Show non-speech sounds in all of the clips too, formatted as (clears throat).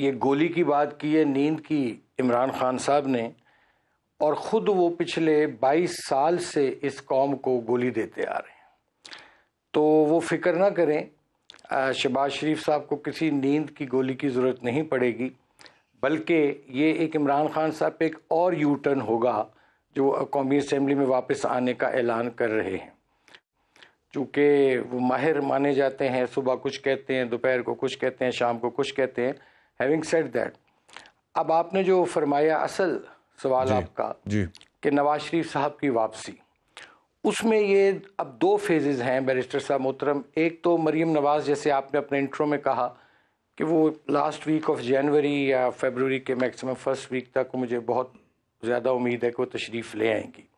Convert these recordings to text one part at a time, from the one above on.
ये गोली की बात की है नींद की इमरान खान साहब ने और ख़ुद वो पिछले 22 साल से इस कौम को गोली देते आ रहे हैं तो वो फिक्र ना करें शहबाज शरीफ साहब को किसी नींद की गोली की ज़रूरत नहीं पड़ेगी बल्कि ये एक इमरान खान साहब पे एक और यू टर्न होगा जो कौमी असम्बली में वापस आने का ऐलान कर रहे हैं चूँकि वो माहिर माने जाते हैं सुबह कुछ कहते हैं दोपहर को कुछ कहते हैं शाम को कुछ कहते हैं हैविंग सेड दैट अब आपने जो फरमाया असल सवाल जी, आपका जी कि नवाज शरीफ साहब की वापसी उसमें ये अब दो फेजेस हैं बैरिस्टर साहब मोहतरम एक तो मरीम नवाज़ जैसे आपने अपने इंट्रो में कहा कि वो लास्ट वीक ऑफ जनवरी या फेबररी के मैक्सिमम फर्स्ट वीक तक मुझे बहुत ज़्यादा उम्मीद है कि वो तशरीफ़ ले आएंगी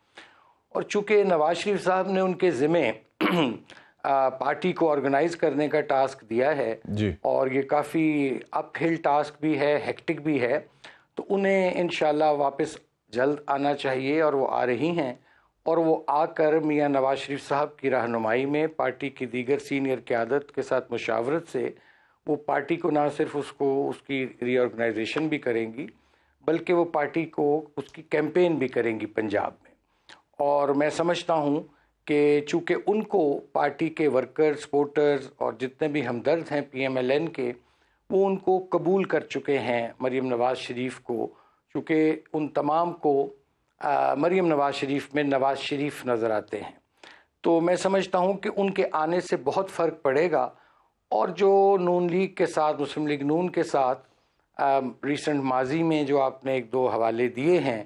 और चूँकि नवाज शरीफ साहब ने उनके ज़िम्मे (clears throat) पार्टी को ऑर्गेनाइज करने का टास्क दिया है जी। और ये काफ़ी अपहिल टास्क भी है हेक्टिक भी है तो उन्हें इन वापस जल्द आना चाहिए और वो आ रही हैं और वो आकर मियाँ नवाज शरीफ साहब की रहनुमाई में पार्टी की दीगर सीनियर क्यादत के साथ मुशावरत से वो पार्टी को ना सिर्फ उसको उसकी रीऑर्गेनाइजेशन भी करेंगी बल्कि वो पार्टी को उसकी कैंपेन भी करेंगी पंजाब में और मैं समझता हूँ कि चूँकि उनको पार्टी के वर्कर सपोर्टर्स और जितने भी हमदर्द हैं पीएमएलएन के वो उनको कबूल कर चुके हैं मरीम नवाज़ शरीफ को चूँकि उन तमाम को मरीम नवाज़ शरीफ में नवाज़ शरीफ नज़र आते हैं तो मैं समझता हूँ कि उनके आने से बहुत फ़र्क पड़ेगा और जो नून लीग के साथ मुस्लिम लीग नून के साथ रिसेंट माजी में जो आपने एक दो हवाले दिए हैं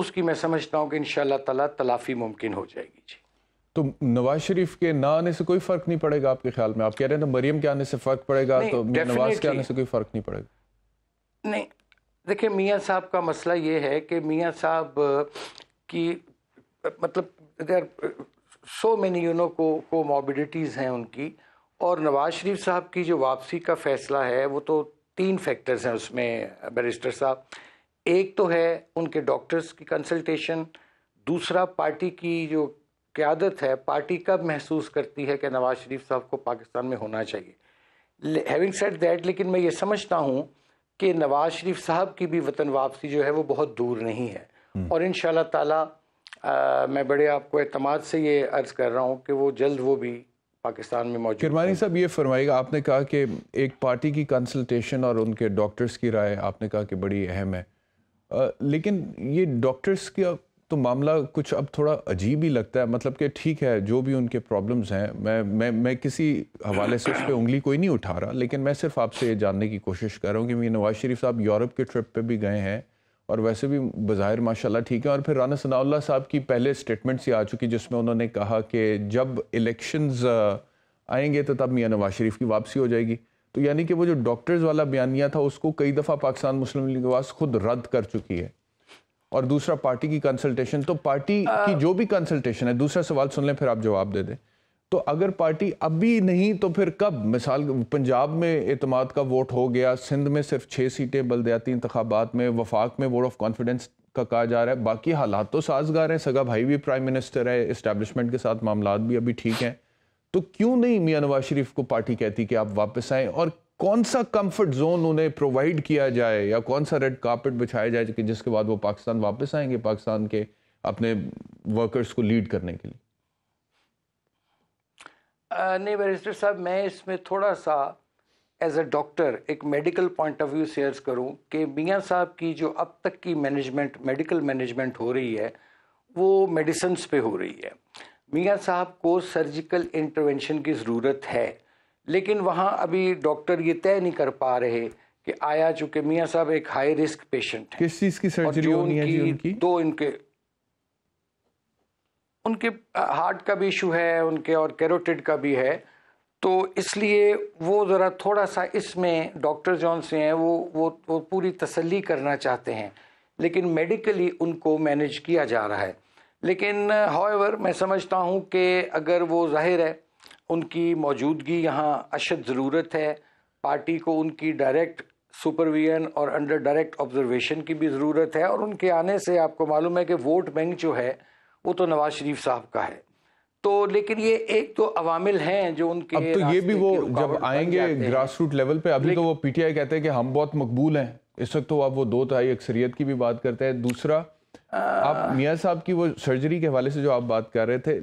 उसकी मैं समझता हूँ कि इन शाह तलाफ़ी मुमकिन हो जाएगी जी तो नवाज शरीफ के ना आने से कोई फर्क नहीं पड़ेगा आपके ख्याल में आप कह रहे हैं तो मरियम के आने से फर्क पड़ेगा तो नवाज के आने से कोई फर्क नहीं पड़ेगा नहीं देखिए मियाँ साहब का मसला ये है कि मियाँ साहब की मतलब अगर सो मैनी यूनो को को मॉबिडिटीज़ हैं उनकी और नवाज शरीफ साहब की जो वापसी का फैसला है वो तो तीन फैक्टर्स हैं उसमें बैरिस्टर साहब एक तो है उनके डॉक्टर्स की कंसल्टेशन दूसरा पार्टी की जो क्यादत है पार्टी कब महसूस करती है कि नवाज शरीफ साहब को पाकिस्तान में होना चाहिए हैविंग सेट दैट लेकिन मैं ये समझता हूँ कि नवाज शरीफ साहब की भी वतन वापसी जो है वो बहुत दूर नहीं है हम्म। और इन ताला तला मैं बड़े आपको अतमाद से ये अर्ज़ कर रहा हूँ कि वो जल्द वो भी पाकिस्तान में मौजूद किरमानी साहब ये फरमाएगा आपने कहा कि एक पार्टी की कंसल्टेशन और उनके डॉक्टर्स की राय आपने कहा कि बड़ी अहम है आ, लेकिन ये डॉक्टर्स का तो मामला कुछ अब थोड़ा अजीब ही लगता है मतलब कि ठीक है जो भी उनके प्रॉब्लम्स हैं मैं मैं मैं किसी हवाले से उस पर उंगली कोई नहीं उठा रहा लेकिन मैं सिर्फ आपसे ये जानने की कोशिश कर रहा हूँ कि नवाज़ शरीफ साहब यूरोप के ट्रिप पे भी गए हैं और वैसे भी बाहिर माशाल्लाह ठीक है और फिर राना सनाउल्ला साहब की पहले स्टेटमेंट्स से आ चुकी जिसमें उन्होंने कहा कि जब इलेक्शंस आएंगे तो तब मियाँ नवाज़ शरीफ की वापसी हो जाएगी तो यानी कि वो जो डॉक्टर्स वाला बयानिया था उसको कई दफ़ा पाकिस्तान मुस्लिम लीग आवाज़ खुद रद्द कर चुकी है और दूसरा पार्टी की कंसल्टेशन तो पार्टी की जो भी कंसल्टेशन है दूसरा सवाल सुन लें फिर आप जवाब दे दें तो अगर पार्टी अभी नहीं तो फिर कब मिसाल पंजाब में एतमाद का वोट हो गया सिंध में सिर्फ छः सीटें बलदयाती इंतबात में वफाक में वोट ऑफ कॉन्फिडेंस का कहा जा रहा है बाकी हालात तो साजगार हैं सगा भाई भी प्राइम मिनिस्टर है इस्टेब्लिशमेंट के साथ मामला भी अभी ठीक हैं तो क्यों नहीं मियाँ नवाज शरीफ को पार्टी कहती कि आप वापस आएँ और कौन सा कंफर्ट जोन उन्हें प्रोवाइड किया जाए या कौन सा रेड कार्पेट बिछाया जाए कि जिसके बाद वो पाकिस्तान वापस आएंगे पाकिस्तान के अपने वर्कर्स को लीड करने के लिए आ, नहीं बैरिस्टर साहब मैं इसमें थोड़ा सा एज अ डॉक्टर एक medical point of view share करूं कि मियाँ साहब की जो अब तक की मैनेजमेंट मेडिकल मैनेजमेंट हो रही है वो मेडिसन्स पे हो रही है मियाँ साहब को सर्जिकल इंटरवेंशन की ज़रूरत है लेकिन वहाँ अभी डॉक्टर ये तय नहीं कर पा रहे कि आया चूंकि मियाँ साहब एक हाई रिस्क पेशेंट है किस चीज़ की सर्जरी होनी है जी उनकी दो इनके उनके हार्ट का भी इशू है उनके और कैरोटिड का भी है तो इसलिए वो ज़रा थोड़ा सा इसमें डॉक्टर जॉन से हैं वो वो वो पूरी तसल्ली करना चाहते हैं लेकिन मेडिकली उनको मैनेज किया जा रहा है लेकिन हाउएवर मैं समझता हूँ कि अगर वो जाहिर है उनकी मौजूदगी यहाँ अशद ज़रूरत है पार्टी को उनकी डायरेक्ट सुपरविजन और अंडर डायरेक्ट ऑब्जर्वेशन की भी ज़रूरत है और उनके आने से आपको मालूम है कि वोट बैंक जो है वो तो नवाज शरीफ साहब का है तो लेकिन ये एक तो अवामिल हैं जो उनके अब तो ये भी वो जब आएंगे ग्रास रूट लेवल पे अभी तो वो पीटीआई कहते हैं कि हम बहुत मकबूल हैं इस वक्त तो आप वो दो तहाई अक्सरियत की भी बात करते हैं दूसरा आप मियाँ साहब की वो सर्जरी के हवाले से जो आप बात कर रहे थे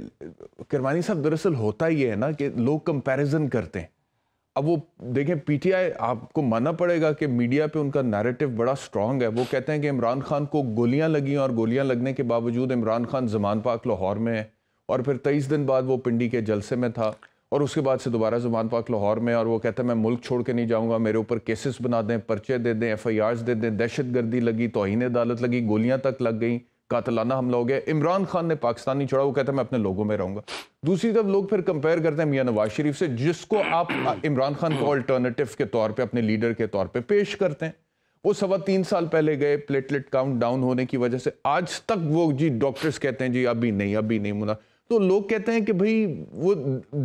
किरमानी साहब दरअसल होता ये है ना कि लोग कंपैरिजन करते हैं अब वो देखें पीटीआई आपको मानना पड़ेगा कि मीडिया पे उनका नैरेटिव बड़ा स्ट्रांग है वो कहते हैं कि इमरान खान को गोलियां लगी और गोलियां लगने के बावजूद इमरान खान जमान पाक लाहौर में है और फिर तेईस दिन बाद वो पिंडी के जलसे में था और उसके बाद से दोबारा जमान पाक लाहौर में और वो कहते हैं मैं मुल्क छोड़ के नहीं जाऊँगा मेरे ऊपर केसेस बना दें पर्चे दे दें एफ आई आर्स दे दें दहशत लगी तोहन अदालत लगी गोलियाँ तक लग गई कातलाना हमला हो गया इमरान खान ने पाकिस्तान नहीं छोड़ा वो कहता है मैं अपने लोगों में रहूंगा दूसरी तरफ लोग फिर कंपेयर करते हैं मियाँ नवाज शरीफ से जिसको आप इमरान खान को अल्टरनेटिव के तौर पर अपने लीडर के तौर पर पेश करते हैं वो सवा तीन साल पहले गए प्लेटलेट काउंट डाउन होने की वजह से आज तक वो जी डॉक्टर्स कहते हैं जी अभी नहीं अभी नहीं मुना तो लोग कहते हैं कि भाई वो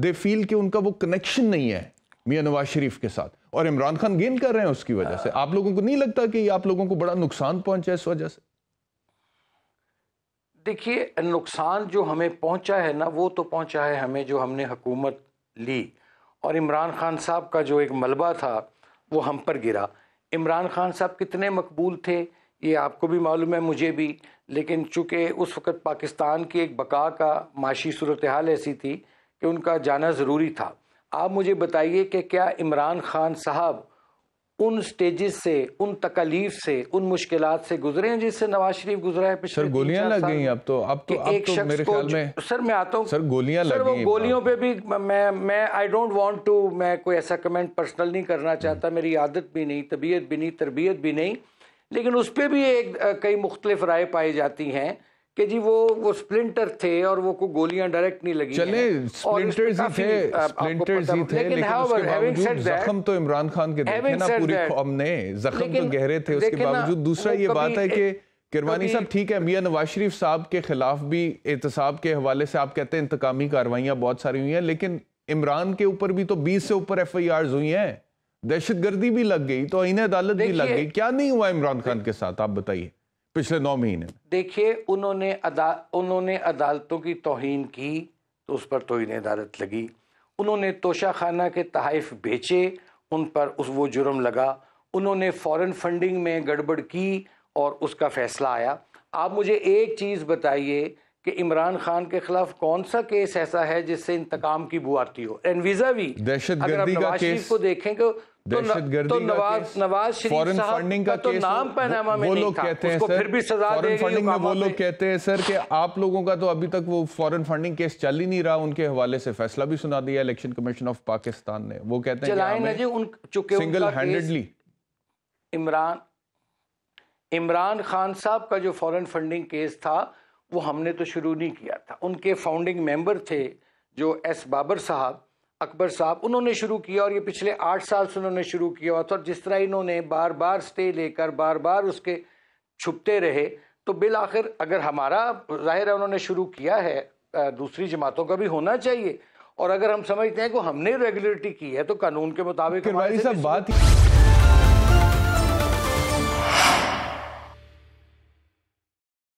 दे फील कि उनका वो कनेक्शन नहीं है मियाँ नवाज शरीफ के साथ और इमरान खान गेन कर रहे हैं उसकी वजह से आप लोगों को नहीं लगता कि आप लोगों को बड़ा नुकसान पहुंचा इस वजह से देखिए नुकसान जो हमें पहुंचा है ना वो तो पहुंचा है हमें जो हमने हुकूमत ली और इमरान खान साहब का जो एक मलबा था वो हम पर गिरा इमरान खान साहब कितने मकबूल थे ये आपको भी मालूम है मुझे भी लेकिन चूँकि उस वक़्त पाकिस्तान की एक बका का माशी सूरत हाल ऐसी थी कि उनका जाना ज़रूरी था आप मुझे बताइए कि क्या इमरान खान साहब उन स्टेजेस से उन तकलीफ से उन मुश्किल से गुजरे हैं जिससे नवाज शरीफ गुजरा है पिछले सर गोलियां लग गई अब तो अब तो एक तो मेरे ख्याल में सर मैं आता हूँ सर गोलियां लग गई गोलियों पे भी मैं मैं आई डोंट वांट टू मैं कोई ऐसा कमेंट पर्सनल नहीं करना हम्म। चाहता मेरी आदत भी नहीं तबीयत भी नहीं तरबियत भी नहीं लेकिन उस पर भी एक कई मुख्तलिफ राय पाई जाती हैं कि जी वो वो स्प्लिंटर थे और वो को गोलियां डायरेक्ट नहीं लगी चले स्प्लिंटर्स ही थे स्प्लिंटर्स ही थे लेकिन हाउएवर हैविंग सेड दैट जख्म तो इमरान खान के देखे ना पूरी कौम ने जख्म तो गहरे थे उसके बावजूद दूसरा ये बात है कि किरवानी साहब ठीक है मियां नवाज शरीफ साहब के खिलाफ भी एहतसाब के हवाले से आप कहते हैं इंतकामी कार्रवाइयां बहुत सारी हुई हैं लेकिन इमरान के ऊपर भी तो बीस से ऊपर एफ आई आर्ज हुई हैं दहशतगर्दी भी लग गई तो इन्हें अदालत भी लग गई क्या नहीं हुआ इमरान खान के साथ आप बताइए पिछले नौ महीने देखिए उन्होंने अदा उन्होंने अदालतों की तोहन की तो उस पर तोहन अदालत लगी उन्होंने तोशा खाना के तहफ़ बेचे उन पर उस वो जुर्म लगा उन्होंने फॉरेन फंडिंग में गड़बड़ की और उसका फ़ैसला आया आप मुझे एक चीज़ बताइए कि इमरान खान के खिलाफ कौन सा केस ऐसा है जिससे इंतकाम की बू आती हो वीजा भी अगर आप नवाज शरीफ को देखेंगे तो, तो नवाज नवाज शरीफ फंडिंग का तो नाम पैनामा में नहीं कहते हैं फिर भी सजा फॉरेन फंडिंग में वो लोग कहते हैं सर कि आप लोगों का तो अभी तक वो फॉरेन फंडिंग केस चल ही नहीं रहा उनके हवाले से फैसला भी सुना दिया इलेक्शन कमीशन ऑफ पाकिस्तान ने वो कहते हैं सिंगल हैंडेडली इमरान इमरान खान साहब का जो फॉरेन फंडिंग केस था वो हमने तो शुरू नहीं किया था उनके फाउंडिंग मेंबर थे जो एस बाबर साहब अकबर साहब उन्होंने शुरू किया और ये पिछले आठ साल से उन्होंने शुरू किया हुआ था और जिस तरह इन्होंने बार बार स्टे लेकर बार बार उसके छुपते रहे तो बिल आखिर अगर हमारा जाहिर है उन्होंने शुरू किया है दूसरी जमातों का भी होना चाहिए और अगर हम समझते हैं कि हमने रेगुलरिटी की है तो कानून के मुताबिक बात